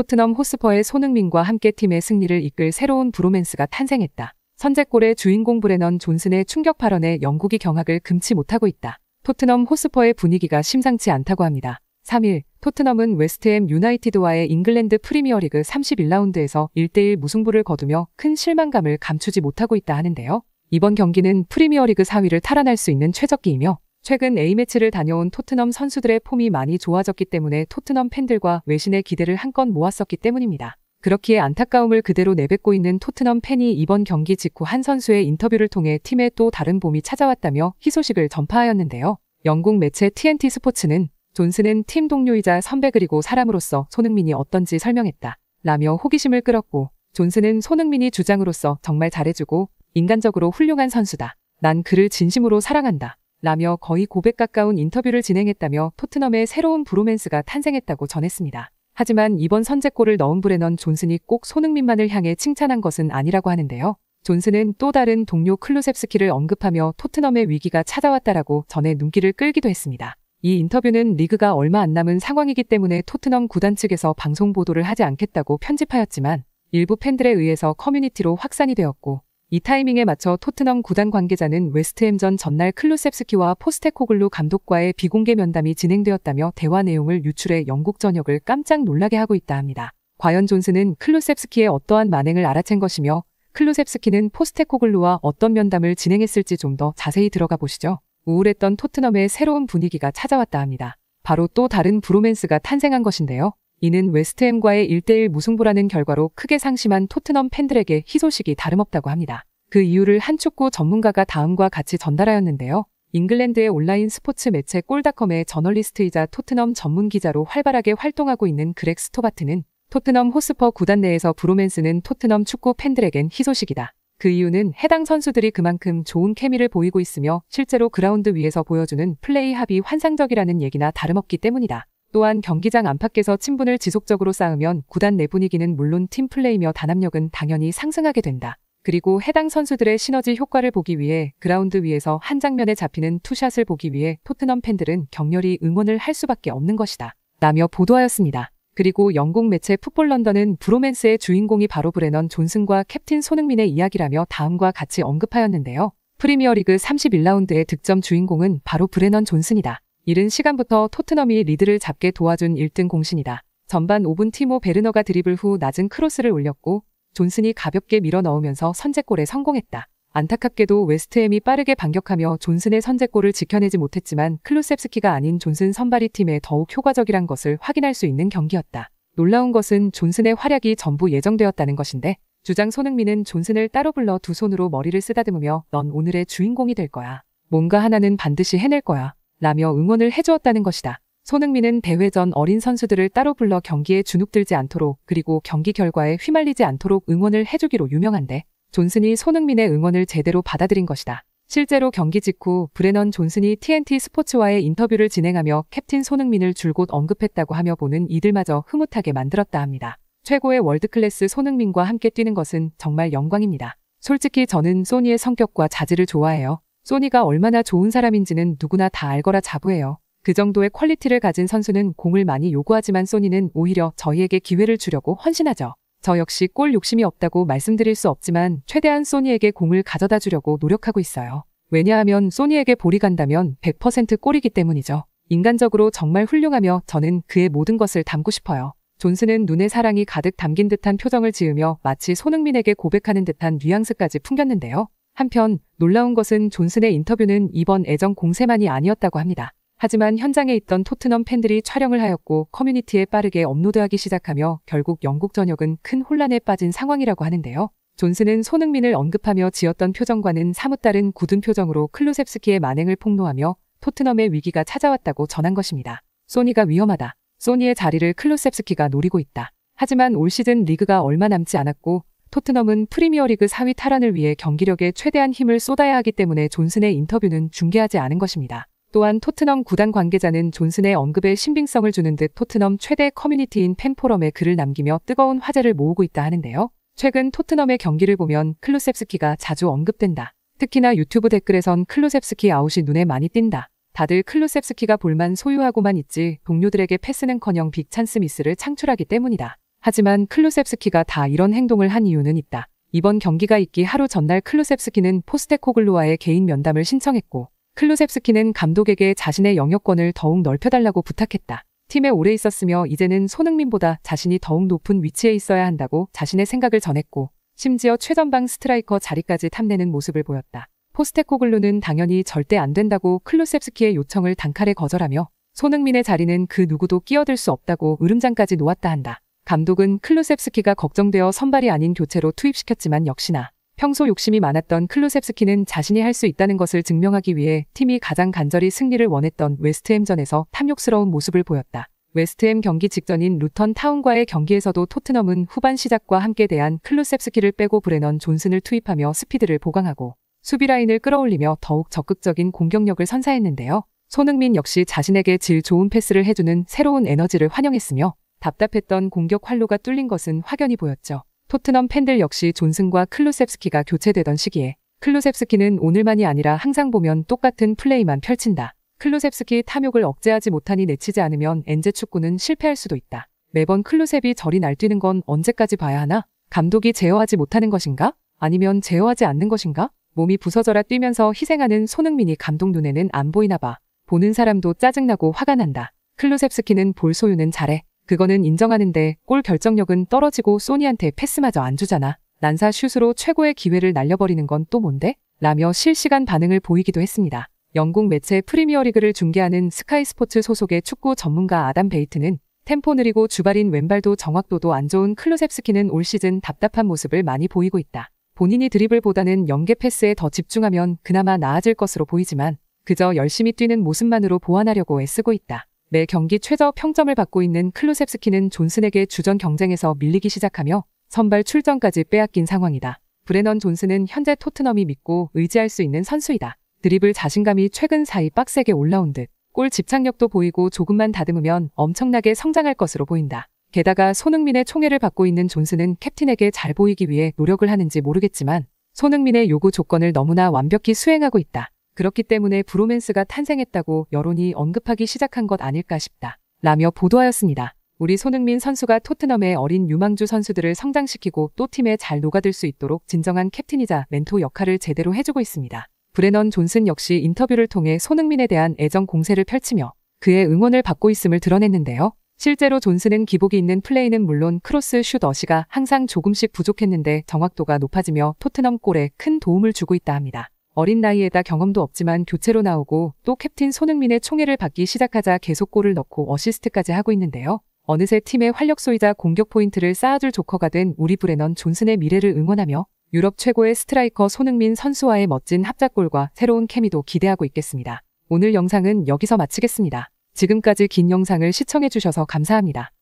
토트넘 호스퍼의 손흥민과 함께 팀의 승리를 이끌 새로운 브로맨스가 탄생했다. 선제골의 주인공 브레넌 존슨의 충격 발언에 영국이 경악을 금치 못하고 있다. 토트넘 호스퍼의 분위기가 심상치 않다고 합니다. 3일 토트넘은 웨스트햄 유나이티드와의 잉글랜드 프리미어리그 31라운드에서 1대1 무승부를 거두며 큰 실망감을 감추지 못하고 있다 하는데요. 이번 경기는 프리미어리그 4위를 탈환할 수 있는 최적기이며 최근 A매치를 다녀온 토트넘 선수들의 폼이 많이 좋아졌기 때문에 토트넘 팬들과 외신의 기대를 한 건 모았었기 때문입니다. 그렇기에 안타까움을 그대로 내뱉고 있는 토트넘 팬이 이번 경기 직후 한 선수의 인터뷰를 통해 팀에 또 다른 봄이 찾아왔다며 희소식을 전파하였는데요. 영국 매체 TNT 스포츠는 존슨은 팀 동료이자 선배 그리고 사람으로서 손흥민이 어떤지 설명했다. 라며 호기심을 끌었고 존슨은 손흥민이 주장으로서 정말 잘해주고 인간적으로 훌륭한 선수다. 난 그를 진심으로 사랑한다. 라며 거의 고백 가까운 인터뷰를 진행했다며 토트넘의 새로운 브로맨스가 탄생했다고 전했습니다. 하지만 이번 선제골을 넣은 브레넌 존슨이 꼭 손흥민만을 향해 칭찬한 것은 아니라고 하는데요. 존슨은 또 다른 동료 클루셉스키를 언급하며 토트넘의 위기가 찾아왔다라고 전에 눈길을 끌기도 했습니다. 이 인터뷰는 리그가 얼마 안 남은 상황이기 때문에 토트넘 구단 측에서 방송 보도를 하지 않겠다고 편집하였지만 일부 팬들에 의해서 커뮤니티로 확산이 되었고 이 타이밍에 맞춰 토트넘 구단 관계자는 웨스트햄전 전날 클루셉스키와 포스테코글루 감독과의 비공개 면담이 진행되었다며 대화 내용을 유출해 영국 전역을 깜짝 놀라게 하고 있다 합니다. 과연 존슨은 클루셉스키의 어떠한 만행을 알아챈 것이며 클루셉스키는 포스테코글루와 어떤 면담을 진행했을지 좀 더 자세히 들어가 보시죠. 우울했던 토트넘의 새로운 분위기가 찾아왔다 합니다. 바로 또 다른 브로맨스가 탄생한 것인데요. 이는 웨스트햄과의 1대1 무승부라는 결과로 크게 상심한 토트넘 팬들에게 희소식이 다름없다고 합니다. 그 이유를 한 축구 전문가가 다음과 같이 전달하였는데요. 잉글랜드의 온라인 스포츠 매체 꼴닷컴의 저널리스트이자 토트넘 전문 기자로 활발하게 활동하고 있는 그렉 스토바트는 토트넘 호스퍼 구단 내에서 브로맨스는 토트넘 축구 팬들에겐 희소식이다. 그 이유는 해당 선수들이 그만큼 좋은 케미를 보이고 있으며 실제로 그라운드 위에서 보여주는 플레이 합이 환상적이라는 얘기나 다름없기 때문이다. 또한 경기장 안팎에서 친분을 지속적으로 쌓으면 구단 내 분위기는 물론 팀플레이며 단합력은 당연히 상승하게 된다. 그리고 해당 선수들의 시너지 효과를 보기 위해 그라운드 위에서 한 장면에 잡히는 투샷을 보기 위해 토트넘 팬들은 격렬히 응원을 할 수밖에 없는 것이다. 라며 보도하였습니다. 그리고 영국 매체 풋볼 런던은 브로맨스의 주인공이 바로 브레넌 존슨과 캡틴 손흥민의 이야기라며 다음과 같이 언급하였는데요. 프리미어리그 31라운드의 득점 주인공은 바로 브레넌 존슨이다. 이른 시간부터 토트넘이 리드를 잡게 도와준 1등 공신이다. 전반 5분 티모 베르너가 드리블 후 낮은 크로스를 올렸고 존슨이 가볍게 밀어 넣으면서 선제골에 성공했다. 안타깝게도 웨스트햄이 빠르게 반격하며 존슨의 선제골을 지켜내지 못했지만 클루셉스키가 아닌 존슨 선발이 팀에 더욱 효과적이란 것을 확인할 수 있는 경기였다. 놀라운 것은 존슨의 활약이 전부 예정되었다는 것인데 주장 손흥민은 존슨을 따로 불러 두 손으로 머리를 쓰다듬으며 넌 오늘의 주인공이 될 거야. 뭔가 하나는 반드시 해낼 거야. 라며 응원을 해주었다는 것이다. 손흥민은 대회 전 어린 선수들을 따로 불러 경기에 주눅들지 않도록 그리고 경기 결과에 휘말리지 않도록 응원을 해주기로 유명한데 존슨이 손흥민의 응원을 제대로 받아들인 것이다. 실제로 경기 직후 브레넌 존슨이 TNT 스포츠와의 인터뷰를 진행하며 캡틴 손흥민을 줄곧 언급했다고 하며 보는 이들마저 흐뭇하게 만들었다 합니다. 최고의 월드클래스 손흥민과 함께 뛰는 것은 정말 영광입니다. 솔직히 저는 소니의 성격과 자질을 좋아해요. 소니가 얼마나 좋은 사람인지는 누구나 다 알거라 자부해요. 그 정도의 퀄리티를 가진 선수는 공을 많이 요구하지만 소니는 오히려 저희에게 기회를 주려고 헌신하죠. 저 역시 골 욕심이 없다고 말씀드릴 수 없지만 최대한 소니에게 공을 가져다 주려고 노력하고 있어요. 왜냐하면 소니에게 볼이 간다면 100% 골이기 때문이죠. 인간적으로 정말 훌륭하며 저는 그의 모든 것을 담고 싶어요. 존스는 눈에 사랑이 가득 담긴 듯한 표정을 지으며 마치 손흥민에게 고백하는 듯한 뉘앙스까지 풍겼는데요. 한편 놀라운 것은 존슨의 인터뷰는 이번 애정 공세만이 아니었다고 합니다. 하지만 현장에 있던 토트넘 팬들이 촬영을 하였고 커뮤니티에 빠르게 업로드하기 시작하며 결국 영국 전역은 큰 혼란에 빠진 상황이라고 하는데요. 존슨은 손흥민을 언급하며 지었던 표정과는 사뭇 다른 굳은 표정으로 클루셉스키의 만행을 폭로하며 토트넘의 위기가 찾아왔다고 전한 것입니다. 소니가 위험하다. 소니의 자리를 클루셉스키가 노리고 있다. 하지만 올 시즌 리그가 얼마 남지 않았고 토트넘은 프리미어리그 4위 탈환을 위해 경기력에 최대한 힘을 쏟아야 하기 때문에 존슨의 인터뷰는 중계하지 않은 것입니다. 또한 토트넘 구단 관계자는 존슨의 언급에 신빙성을 주는 듯 토트넘 최대 커뮤니티인 팬포럼에 글을 남기며 뜨거운 화제를 모으고 있다 하는데요. 최근 토트넘의 경기를 보면 클루셉스키가 자주 언급된다. 특히나 유튜브 댓글에선 클루셉스키 아웃이 눈에 많이 띈다. 다들 클루셉스키가 볼만 소유하고만 있지 동료들에게 패스는커녕 빅찬스 미스를 창출하기 때문이다. 하지만 클루셉스키가 다 이런 행동을 한 이유는 있다. 이번 경기가 있기 하루 전날 클루셉스키는 포스테코글루와의 개인 면담을 신청했고 클루셉스키는 감독에게 자신의 영역권을 더욱 넓혀달라고 부탁했다. 팀에 오래 있었으며 이제는 손흥민보다 자신이 더욱 높은 위치에 있어야 한다고 자신의 생각을 전했고 심지어 최전방 스트라이커 자리까지 탐내는 모습을 보였다. 포스테코글루는 당연히 절대 안 된다고 클루셉스키의 요청을 단칼에 거절하며 손흥민의 자리는 그 누구도 끼어들 수 없다고 으름장까지 놓았다 한다. 감독은 클루셉스키가 걱정되어 선발이 아닌 교체로 투입시켰지만 역시나 평소 욕심이 많았던 클루셉스키는 자신이 할 수 있다는 것을 증명하기 위해 팀이 가장 간절히 승리를 원했던 웨스트햄전에서 탐욕스러운 모습을 보였다. 웨스트햄 경기 직전인 루턴 타운과의 경기에서도 토트넘은 후반 시작과 함께 대한 클루셉스키를 빼고 브레넌 존슨을 투입하며 스피드를 보강하고 수비 라인을 끌어올리며 더욱 적극적인 공격력을 선사했는데요. 손흥민 역시 자신에게 질 좋은 패스를 해주는 새로운 에너지를 환영했으며 답답했던 공격 활로가 뚫린 것은 확연히 보였죠. 토트넘 팬들 역시 존슨과 클루셉스키가 교체되던 시기에 클루셉스키는 오늘만이 아니라 항상 보면 똑같은 플레이만 펼친다. 클루셉스키 탐욕을 억제하지 못하니 내치지 않으면 엔제 축구는 실패할 수도 있다. 매번 클루셉이 저리 날뛰는 건 언제까지 봐야 하나? 감독이 제어하지 못하는 것인가? 아니면 제어하지 않는 것인가? 몸이 부서져라 뛰면서 희생하는 손흥민이 감독 눈에는 안 보이나 봐. 보는 사람도 짜증나고 화가 난다. 클루셉스키는 볼 소유는 잘해. 그거는 인정하는데 골 결정력은 떨어지고 소니한테 패스마저 안 주잖아. 난사 슛으로 최고의 기회를 날려버리는 건 또 뭔데? 라며 실시간 반응을 보이기도 했습니다. 영국 매체 프리미어리그를 중계하는 스카이 스포츠 소속의 축구 전문가 아담 베이트는 템포 느리고 주발인 왼발도 정확도도 안 좋은 클루셉스키는 올 시즌 답답한 모습을 많이 보이고 있다. 본인이 드리블보다는 연계 패스에 더 집중하면 그나마 나아질 것으로 보이지만 그저 열심히 뛰는 모습만으로 보완하려고 애쓰고 있다. 매 경기 최저 평점을 받고 있는 클루셉스키는 존슨에게 주전 경쟁에서 밀리기 시작하며 선발 출전까지 빼앗긴 상황이다. 브레넌 존슨은 현재 토트넘이 믿고 의지할 수 있는 선수이다. 드리블 자신감이 최근 사이 빡세게 올라온 듯. 골 집착력도 보이고 조금만 다듬으면 엄청나게 성장할 것으로 보인다. 게다가 손흥민의 총애를 받고 있는 존슨은 캡틴에게 잘 보이기 위해 노력을 하는지 모르겠지만 손흥민의 요구 조건을 너무나 완벽히 수행하고 있다. 그렇기 때문에 브로맨스가 탄생했다고 여론이 언급하기 시작한 것 아닐까 싶다. 라며 보도하였습니다. 우리 손흥민 선수가 토트넘의 어린 유망주 선수들을 성장시키고 또 팀에 잘 녹아들 수 있도록 진정한 캡틴이자 멘토 역할을 제대로 해주고 있습니다. 브레넌 존슨 역시 인터뷰를 통해 손흥민에 대한 애정 공세를 펼치며 그의 응원을 받고 있음을 드러냈는데요. 실제로 존슨은 기복이 있는 플레이는 물론 크로스 슛 어시가 항상 조금씩 부족했는데 정확도가 높아지며 토트넘 골에 큰 도움을 주고 있다 합니다. 어린 나이에다 경험도 없지만 교체로 나오고 또 캡틴 손흥민의 총애를 받기 시작하자 계속 골을 넣고 어시스트까지 하고 있는데요. 어느새 팀의 활력소이자 공격 포인트를 쌓아줄 조커가 된 우리 브레넌 존슨의 미래를 응원하며 유럽 최고의 스트라이커 손흥민 선수와의 멋진 합작골과 새로운 케미도 기대하고 있겠습니다. 오늘 영상은 여기서 마치겠습니다. 지금까지 긴 영상을 시청해주셔서 감사합니다.